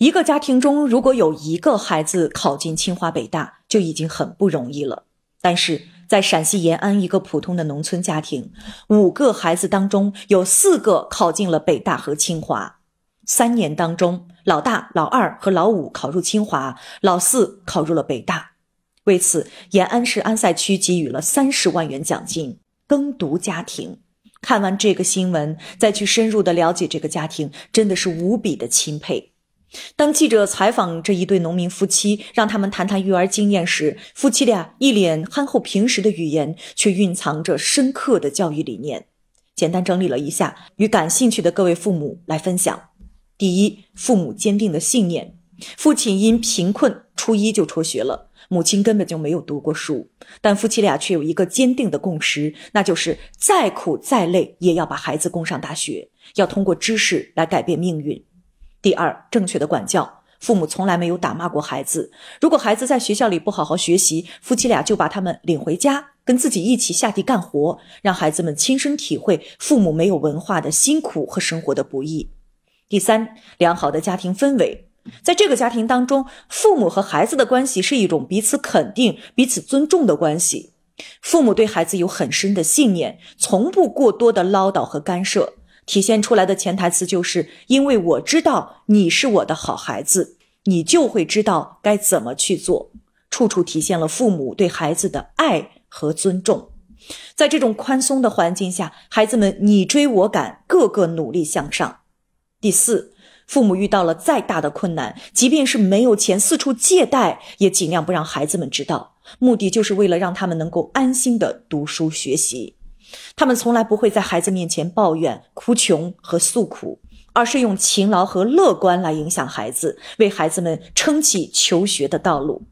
一个家庭中，如果有一个孩子考进清华北大，就已经很不容易了。但是在陕西延安一个普通的农村家庭，五个孩子当中有四个考进了北大和清华。三年当中，老大、老二和老五考入清华，老四考入了北大。为此，延安市安塞区给予了三十万元奖金。耕读家庭，看完这个新闻，再去深入的了解这个家庭，真的是无比的钦佩。当记者采访这一对农民夫妻，让他们谈谈育儿经验时，夫妻俩一脸憨厚，平时的语言却蕴藏着深刻的教育理念。简单整理了一下，与感兴趣的各位父母来分享。第一，父母坚定的信念。父亲因贫困初一就辍学了，母亲根本就没有读过书，但夫妻俩却有一个坚定的共识，那就是再苦再累也要把孩子供上大学，要通过知识来改变命运。第二，正确的管教，父母从来没有打骂过孩子。如果孩子在学校里不好好学习，夫妻俩就把他们领回家，跟自己一起下地干活，让孩子们亲身体会父母没有文化的辛苦和生活的不易。第三，良好的家庭氛围，在这个家庭当中，父母和孩子的关系是一种彼此肯定、彼此尊重的关系。父母对孩子有很深的信念，从不过多的唠叨和干涉。体现出来的潜台词就是，因为我知道你是我的好孩子，你就会知道该怎么去做，处处体现了父母对孩子的爱和尊重。在这种宽松的环境下，孩子们你追我赶，个个努力向上。第四，父母遇到了再大的困难，即便是没有钱四处借贷，也尽量不让孩子们知道，目的就是为了让他们能够安心的读书学习。他们从来不会在孩子面前抱怨、哭穷和诉苦，而是用勤劳和乐观来影响孩子，为孩子们撑起求学的道路。